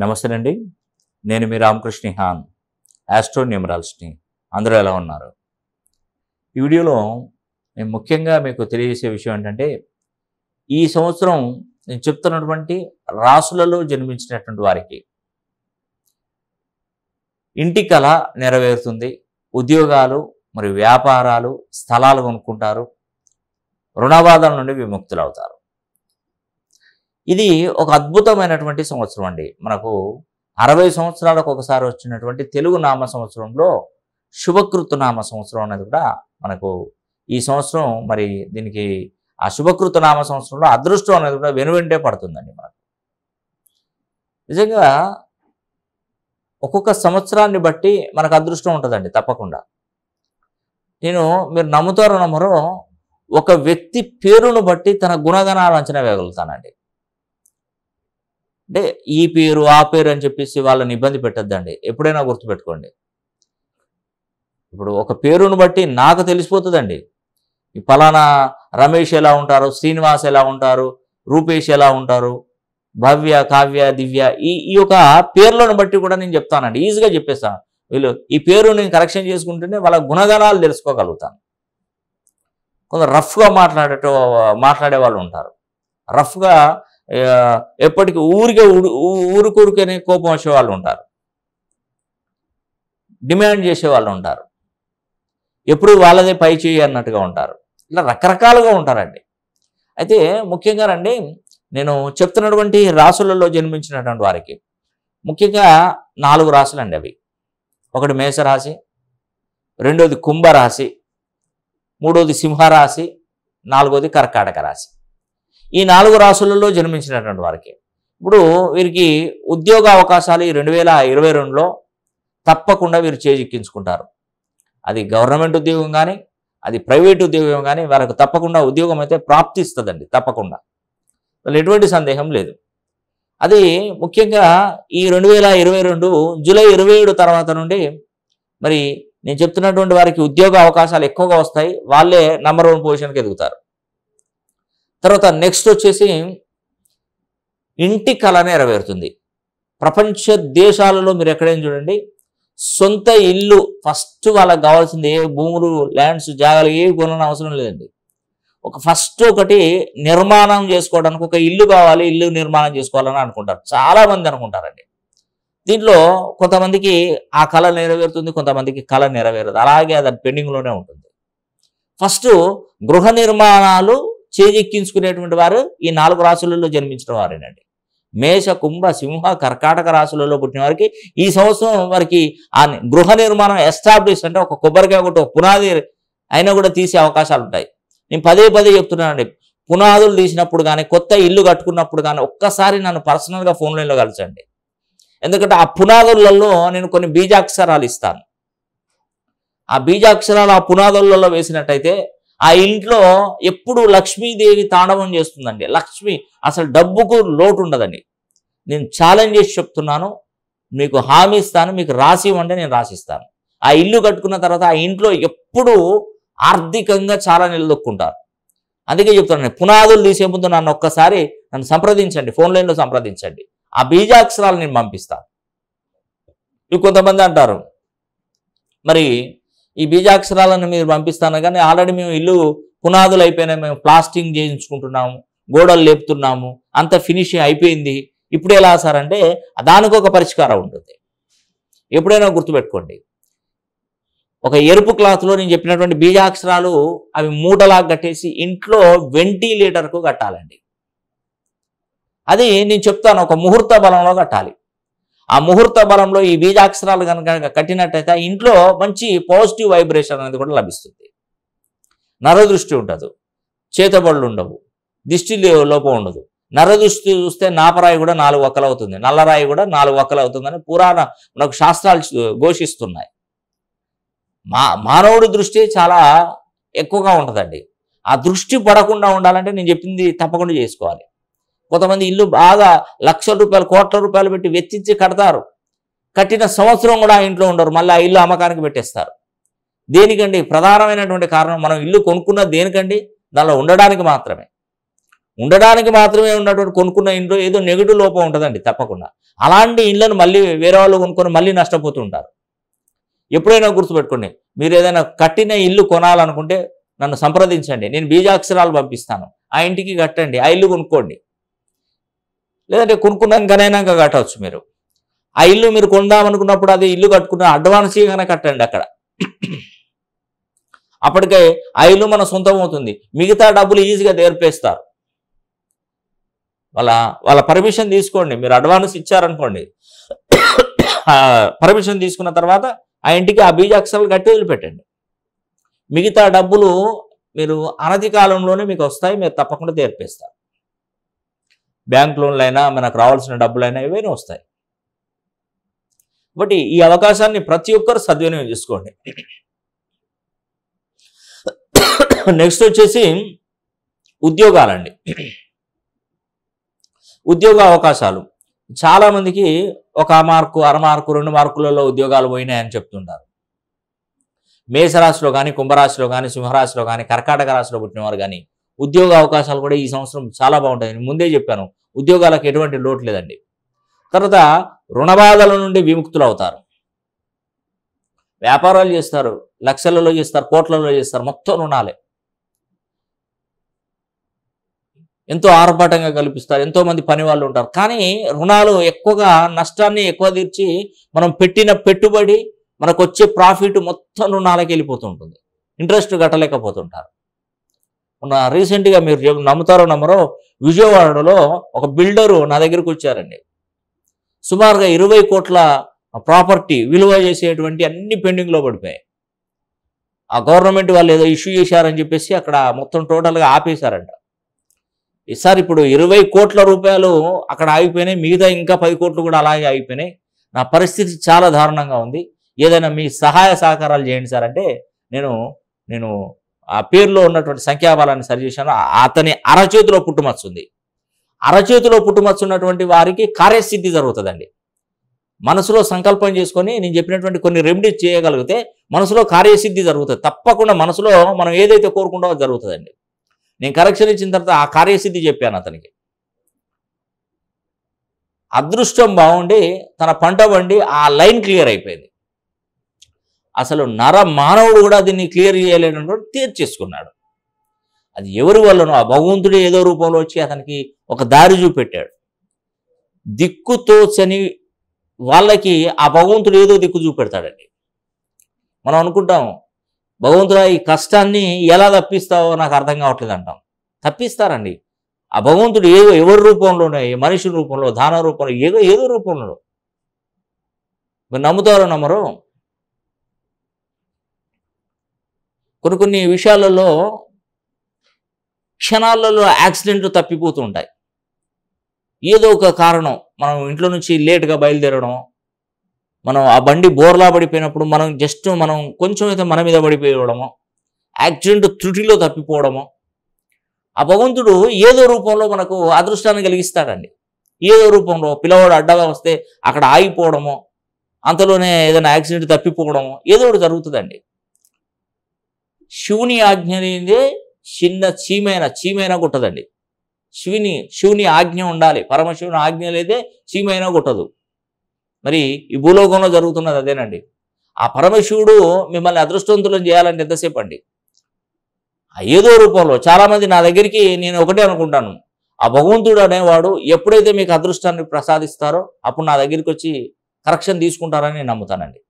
నమస్తే అండి నేను మీ రామకృష్ణ హాన్ ఆస్ట్రో న్యూమరాలజిస్ట్ని అందరూ ఎలా ఉన్నారు ఈ వీడియోలో నేను ముఖ్యంగా మీకు తెలియజేసే విషయం ఏంటంటే ఈ సంవత్సరం నేను చెప్తున్నటువంటి రాసులలో జన్మించినటువంటి వారికి ఇంటి కళ నెరవేరుతుంది ఉద్యోగాలు మరియు వ్యాపారాలు స్థలాలు కొనుక్కుంటారు రుణవాదాల నుండి విముక్తులవుతారు ఇది ఒక అద్భుతమైనటువంటి సంవత్సరం అండి మనకు అరవై సంవత్సరాలకు ఒకసారి వచ్చినటువంటి తెలుగు నామ సంవత్సరంలో శుభకృత నామ సంవత్సరం అనేది కూడా మనకు ఈ సంవత్సరం మరి దీనికి ఆ శుభకృత నామ సంవత్సరంలో అదృష్టం అనేది కూడా వెనువెంటే పడుతుందండి మనకు నిజంగా ఒక్కొక్క సంవత్సరాన్ని బట్టి మనకు అదృష్టం ఉంటుందండి తప్పకుండా నేను మీరు నమ్ముతారు నమ్మరో ఒక వ్యక్తి పేరును బట్టి తన గుణగణాలు అంచనా వేయగలుగుతానండి అంటే ఈ పేరు ఆ పేరు అని చెప్పేసి వాళ్ళని ఇబ్బంది పెట్టద్దండి ఎప్పుడైనా గుర్తుపెట్టుకోండి ఇప్పుడు ఒక పేరును బట్టి నాకు తెలిసిపోతుందండి ఈ పలానా రమేష్ ఎలా ఉంటారు శ్రీనివాస్ ఎలా ఉంటారు రూపేష్ ఎలా ఉంటారు భవ్య కావ్య దివ్య ఈ ఈ యొక్క పేర్లను బట్టి కూడా నేను చెప్తానండి ఈజీగా చెప్పేస్తాను వీళ్ళు ఈ పేరు నేను కరెక్షన్ చేసుకుంటేనే వాళ్ళ గుణగణాలు తెలుసుకోగలుగుతాను కొంత రఫ్గా మాట్లాడేట మాట్లాడే వాళ్ళు ఉంటారు రఫ్గా ఎప్పటికీ ఊరికే ఊరుకూరికనే కోపం వచ్చేవాళ్ళు ఉంటారు డిమాండ్ చేసేవాళ్ళు ఉంటారు ఎప్పుడు వాళ్ళదే పై చేయి అన్నట్టుగా ఉంటారు ఇలా రకరకాలుగా ఉంటారండి అయితే ముఖ్యంగా రండి నేను చెప్తున్నటువంటి రాసులలో జన్మించినటువంటి వారికి ముఖ్యంగా నాలుగు రాసులు అండి అవి ఒకటి మేషరాశి రెండోది కుంభరాశి మూడోది సింహరాశి నాలుగోది కర్కాటక రాశి ఈ నాలుగు రాసులలో జన్మించినటువంటి వారికి ఇప్పుడు వీరికి ఉద్యోగ అవకాశాలు ఈ రెండు వేల ఇరవై రెండులో తప్పకుండా వీరు చేజిక్కించుకుంటారు అది గవర్నమెంట్ ఉద్యోగం కానీ అది ప్రైవేట్ ఉద్యోగం కానీ వాళ్ళకు తప్పకుండా ఉద్యోగం అయితే ప్రాప్తిస్తుందండి తప్పకుండా వాళ్ళు ఎటువంటి సందేహం లేదు అది ముఖ్యంగా ఈ రెండు వేల ఇరవై రెండు జూలై ఇరవై ఏడు తర్వాత నుండి మరి నేను చెప్తున్నటువంటి వారికి ఉద్యోగ అవకాశాలు ఎక్కువగా వస్తాయి వాళ్ళే నంబర్ వన్ పొజిషన్కి ఎదుగుతారు తర్వాత నెక్స్ట్ వచ్చేసి ఇంటి కళ నెరవేరుతుంది ప్రపంచ దేశాలలో మీరు ఎక్కడైనా చూడండి సొంత ఇల్లు ఫస్ట్ వాళ్ళకి కావాల్సింది ఏ భూములు ల్యాండ్స్ జాగాలు ఏవి కొనని అవసరం లేదండి ఒక ఫస్ట్ ఒకటి నిర్మాణం చేసుకోవడానికి ఒక ఇల్లు కావాలి ఇల్లు నిర్మాణం చేసుకోవాలని అనుకుంటారు చాలామంది అనుకుంటారండి దీంట్లో కొంతమందికి ఆ కళ నెరవేరుతుంది కొంతమందికి కళ నెరవేరదు అలాగే అది పెండింగ్లోనే ఉంటుంది ఫస్ట్ గృహ నిర్మాణాలు చేజెక్కించుకునేటువంటి వారు ఈ నాలుగు రాశులలో జన్మించిన వారేనండి మేష కుంభ సింహ కర్కాటక రాశులలో పుట్టిన వారికి ఈ సంవత్సరం వారికి ఆ గృహ నిర్మాణం ఎస్టాబ్లిష్ అంటే ఒక కొబ్బరికాయ ఒకటి ఒక పునాది అయినా కూడా తీసే అవకాశాలు ఉంటాయి నేను పదే పదే చెప్తున్నానండి పునాదులు తీసినప్పుడు కానీ కొత్త ఇల్లు కట్టుకున్నప్పుడు కానీ ఒక్కసారి నన్ను పర్సనల్గా ఫోన్ లైన్లో కలిసండి ఎందుకంటే ఆ పునాదులలో నేను కొన్ని బీజాక్షరాలు ఇస్తాను ఆ బీజాక్షరాలు ఆ పునాదులలో వేసినట్టయితే ఆ ఇంట్లో ఎప్పుడు లక్ష్మీదేవి తాండవం చేస్తుందండి లక్ష్మి అసలు డబ్బుకు లోటు ఉండదండి నేను ఛాలెంజ్ చేసి చెప్తున్నాను మీకు హామీ ఇస్తాను మీకు రాసి ఇవ్వండి నేను రాసిస్తాను ఆ ఇల్లు కట్టుకున్న తర్వాత ఆ ఇంట్లో ఎప్పుడు ఆర్థికంగా చాలా నిలదొక్కుంటారు అందుకే చెప్తున్నాను పునాదులు తీసే ముందు నన్ను ఒక్కసారి నన్ను సంప్రదించండి ఫోన్ లైన్లో సంప్రదించండి ఆ బీజాక్షరాలు నేను పంపిస్తాను కొంతమంది అంటారు మరి ఈ బీజాక్షరాలను మీరు పంపిస్తాను కానీ ఆల్రెడీ మేము ఇల్లు పునాదులు అయిపోయినా మేము ప్లాస్టింగ్ చేయించుకుంటున్నాము గోడలు లేపుతున్నాము అంత ఫినిషింగ్ అయిపోయింది ఇప్పుడు ఎలా సార్ అంటే దానికి ఒక పరిష్కారం ఉంటుంది ఎప్పుడైనా గుర్తుపెట్టుకోండి ఒక ఎరుపు క్లాత్లో నేను చెప్పినటువంటి బీజాక్షరాలు అవి మూటలాగా కట్టేసి ఇంట్లో వెంటిలేటర్కు కట్టాలండి అది నేను చెప్తాను ఒక ముహూర్త బలంలో కట్టాలి ఆ ముహూర్త బలంలో ఈ బీజాక్షరాలు కనుక కట్టినట్టయితే ఇంట్లో మంచి పాజిటివ్ వైబ్రేషన్ అనేది కూడా లభిస్తుంది నరదృష్టి ఉండదు చేతబడులు ఉండవు దిష్టి లోపం ఉండదు నరదృష్టి చూస్తే నాపరాయి కూడా నాలుగు ఒక్కలు అవుతుంది నల్లరాయి కూడా నాలుగు ఒక్కలు అవుతుందని పురాణ మనకు శాస్త్రాలు ఘోషిస్తున్నాయి మా మానవుడి దృష్టి చాలా ఎక్కువగా ఉంటుందండి ఆ దృష్టి పడకుండా ఉండాలంటే నేను చెప్పింది తప్పకుండా చేసుకోవాలి కొంతమంది ఇల్లు బాగా లక్షల రూపాయలు కోట్ల రూపాయలు పెట్టి వెచ్చించి కడతారు కట్టిన సంవత్సరం కూడా ఆ ఇంట్లో ఉండరు మళ్ళీ ఆ ఇల్లు అమ్మకానికి పెట్టేస్తారు దేనికండి ప్రధానమైనటువంటి కారణం మనం ఇల్లు కొనుక్కున్న దేనికండి దానిలో ఉండడానికి మాత్రమే ఉండడానికి మాత్రమే ఉన్నటువంటి కొనుక్కున్న ఇంట్లో ఏదో నెగిటివ్ లోపం ఉంటుందండి తప్పకుండా అలాంటి ఇళ్లను మళ్ళీ వేరే వాళ్ళు కొనుక్కొని మళ్ళీ నష్టపోతుంటారు ఎప్పుడైనా గుర్తుపెట్టుకోండి మీరు ఏదైనా కట్టిన ఇల్లు కొనాలనుకుంటే నన్ను సంప్రదించండి నేను బీజాక్షరాలు పంపిస్తాను ఆ ఇంటికి కట్టండి ఆ ఇల్లు కొనుక్కోండి లేదంటే కొనుక్కున్నాకనైనాక గనైనాక కట్టవచ్చు మీరు ఆ ఇల్లు మీరు కొందాం అనుకున్నప్పుడు అది ఇల్లు కట్టుకున్న అడ్వాన్స్గానే కట్టండి అక్కడ అప్పటికే ఆ ఇల్లు మన సొంతం అవుతుంది మిగతా డబ్బులు ఈజీగా నేర్పేస్తారు వాళ్ళ వాళ్ళ పర్మిషన్ తీసుకోండి మీరు అడ్వాన్స్ ఇచ్చారనుకోండి పర్మిషన్ తీసుకున్న తర్వాత ఆ ఇంటికి ఆ బీజాక్షరాలు కట్టి వదిలిపెట్టండి మిగతా డబ్బులు మీరు అనతి కాలంలోనే మీకు వస్తాయి మీరు తప్పకుండా తీర్పేస్తారు బ్యాంక్ లోన్లైనా మనకు రావాల్సిన డబ్బులైనా ఇవన్నీ వస్తాయి కాబట్టి ఈ అవకాశాన్ని ప్రతి ఒక్కరు సద్వినియోగం చేసుకోండి నెక్స్ట్ వచ్చేసి ఉద్యోగాలండి ఉద్యోగ అవకాశాలు చాలామందికి ఒక మార్కు అర మార్కు రెండు మార్కులలో ఉద్యోగాలు పోయినాయని చెప్తుంటారు మేషరాశిలో కానీ కుంభరాశిలో కానీ సింహరాశిలో కానీ కర్కాటక రాశిలో పుట్టినవారు కానీ ఉద్యోగ అవకాశాలు కూడా ఈ సంవత్సరం చాలా బాగుంటాయి ముందే చెప్పాను ఉద్యోగాలకు ఎటువంటి లోటు లేదండి తర్వాత రుణబాధల నుండి విముక్తులు అవుతారు వ్యాపారాలు చేస్తారు లక్షలలో చేస్తారు కోట్లలో చేస్తారు మొత్తం రుణాలే ఎంతో ఆర్భాటంగా కల్పిస్తారు ఎంతో మంది పని వాళ్ళు ఉంటారు కానీ రుణాలు ఎక్కువగా నష్టాన్ని ఎక్కువ తీర్చి మనం పెట్టిన పెట్టుబడి మనకు వచ్చే ప్రాఫిట్ మొత్తం రుణాలకి వెళ్ళిపోతుంటుంది ఇంట్రెస్ట్ కట్టలేకపోతుంటారు మొన్న రీసెంట్గా మీరు నమ్ముతారో నమ్మరో విజయవాడలో ఒక బిల్డరు నా దగ్గరకు వచ్చారండి సుమారుగా ఇరవై కోట్ల ప్రాపర్టీ విలువ చేసేటువంటి అన్ని పెండింగ్లో పడిపోయాయి ఆ గవర్నమెంట్ వాళ్ళు ఏదో ఇష్యూ చేశారని చెప్పేసి అక్కడ మొత్తం టోటల్గా ఆపేశారంట ఈసారి ఇప్పుడు ఇరవై కోట్ల రూపాయలు అక్కడ ఆగిపోయినాయి మిగతా ఇంకా పది కోట్లు కూడా అలాగే ఆగిపోయినాయి నా పరిస్థితి చాలా దారుణంగా ఉంది ఏదైనా మీ సహాయ సహకారాలు చేయండి సార్ అంటే నేను నేను ఆ పేరులో ఉన్నటువంటి సంఖ్యాబలాన్ని సరిచేశాను అతని అరచేతిలో పుట్టుమచ్చుంది అరచేతిలో పుట్టుమచ్చున్నటువంటి వారికి కార్యసిద్ధి జరుగుతుందండి మనసులో సంకల్పం చేసుకొని నేను చెప్పినటువంటి కొన్ని రెమెడీస్ చేయగలిగితే మనసులో కార్యసిద్ధి జరుగుతుంది తప్పకుండా మనసులో మనం ఏదైతే కోరుకుంటామో జరుగుతుందండి నేను కరెక్షన్ ఇచ్చిన తర్వాత ఆ కార్యసిద్ధి చెప్పాను అతనికి అదృష్టం బాగుండి తన పంట వండి ఆ లైన్ క్లియర్ అయిపోయింది అసలు నర మానవుడు కూడా దీన్ని క్లియర్ చేయలేనటువంటి తీర్చేసుకున్నాడు అది ఎవరి వల్లనో ఆ భగవంతుడే ఏదో రూపంలో వచ్చి అతనికి ఒక దారి చూపెట్టాడు దిక్కు తోచని వాళ్ళకి ఆ భగవంతుడు ఏదో దిక్కు చూపెడతాడండి మనం అనుకుంటాం భగవంతుడు ఈ కష్టాన్ని ఎలా తప్పిస్తావో నాకు అర్థం కావట్లేదు అంటాం తప్పిస్తారండి ఆ భగవంతుడు ఏదో ఎవరి రూపంలోనే మనిషి రూపంలో దాన రూపంలో ఏదో ఏదో రూపంలో నమ్ముతారో నమ్మరు కొన్ని కొన్ని విషయాలలో క్షణాలలో యాక్సిడెంట్లు తప్పిపోతూ ఉంటాయి ఏదో ఒక కారణం మనం ఇంట్లో నుంచి లేట్గా బయలుదేరడం మనం ఆ బండి బోర్లా పడిపోయినప్పుడు మనం జస్ట్ మనం కొంచెం అయితే మన మీద పడిపోయడము యాక్సిడెంట్ త్రుటిలో తప్పిపోవడము ఆ భగవంతుడు ఏదో రూపంలో మనకు అదృష్టాన్ని కలిగిస్తాడండి ఏదో రూపంలో పిల్లవాడు అడ్డగా వస్తే అక్కడ ఆగిపోవడము అంతలోనే ఏదైనా యాక్సిడెంట్ తప్పిపోవడము ఏదో ఒకటి జరుగుతుందండి శివుని ఆజ్ఞనిదే చిన్న చీమైన చీమైనా కొట్టదండి శివుని శివుని ఆజ్ఞ ఉండాలి పరమశివుని ఆజ్ఞ లేదే చీమైనా కొట్టదు మరి ఈ భూలోకంలో జరుగుతున్నది అదేనండి ఆ పరమశివుడు మిమ్మల్ని అదృష్టవంతులను చేయాలంటే ఎంతసేపు అండి ఏదో రూపంలో చాలామంది నా దగ్గరికి నేను ఒకటే అనుకుంటాను ఆ భగవంతుడు అనేవాడు ఎప్పుడైతే మీకు అదృష్టాన్ని ప్రసాదిస్తారో అప్పుడు నా దగ్గరికి వచ్చి కరెక్షన్ తీసుకుంటారని నేను నమ్ముతానండి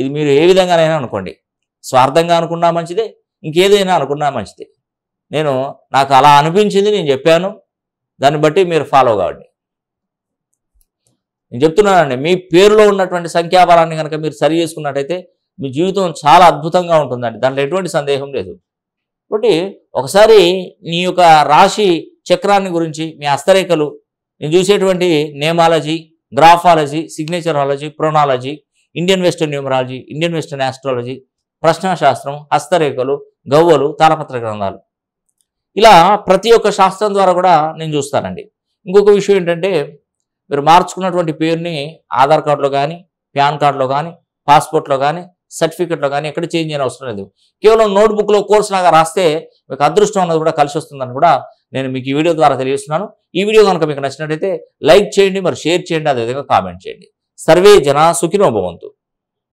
ఇది మీరు ఏ విధంగానైనా అనుకోండి స్వార్థంగా అనుకున్నా మంచిదే ఇంకేదైనా అనుకున్నా మంచిదే నేను నాకు అలా అనిపించింది నేను చెప్పాను దాన్ని బట్టి మీరు ఫాలో కావండి నేను చెప్తున్నానండి మీ పేరులో ఉన్నటువంటి సంఖ్యాబలాన్ని కనుక మీరు సరి చేసుకున్నట్టయితే మీ జీవితం చాలా అద్భుతంగా ఉంటుందండి దాంట్లో ఎటువంటి సందేహం లేదు కాబట్టి ఒకసారి నీ యొక్క రాశి చక్రాన్ని గురించి మీ హస్తరేఖలు నేను చూసేటువంటి నేమాలజీ గ్రాఫాలజీ సిగ్నేచరాలజీ ప్రొనాలజీ Indian western numerology Indian western astrology ప్రశ్నశాస్త్రం హస్తరేఖలు గవ్వలు తాళపత్ర గ్రంథాలు ఇలా ప్రతి ఒక్క శాస్త్రం ద్వారా కూడా నేను చూస్తానండి ఇంకొక విషయం ఏంటంటే మీరు మార్చుకున్నటువంటి పేరుని ఆధార్ కార్డులో కానీ ప్యాన్ కార్డులో కానీ పాస్పోర్ట్లో కానీ సర్టిఫికెట్లో కానీ ఎక్కడ చేంజ్ చేయని అవసరం లేదు కేవలం నోట్బుక్లో కోర్స్ లాగా రాస్తే మీకు అదృష్టం అన్నది కూడా కలిసి వస్తుందని కూడా నేను మీకు ఈ వీడియో ద్వారా తెలియజేస్తున్నాను ఈ వీడియో కనుక మీకు నచ్చినట్లయితే లైక్ చేయండి మరి షేర్ చేయండి అదేవిధంగా కామెంట్ చేయండి సర్వే జన సుఖినోభవంతు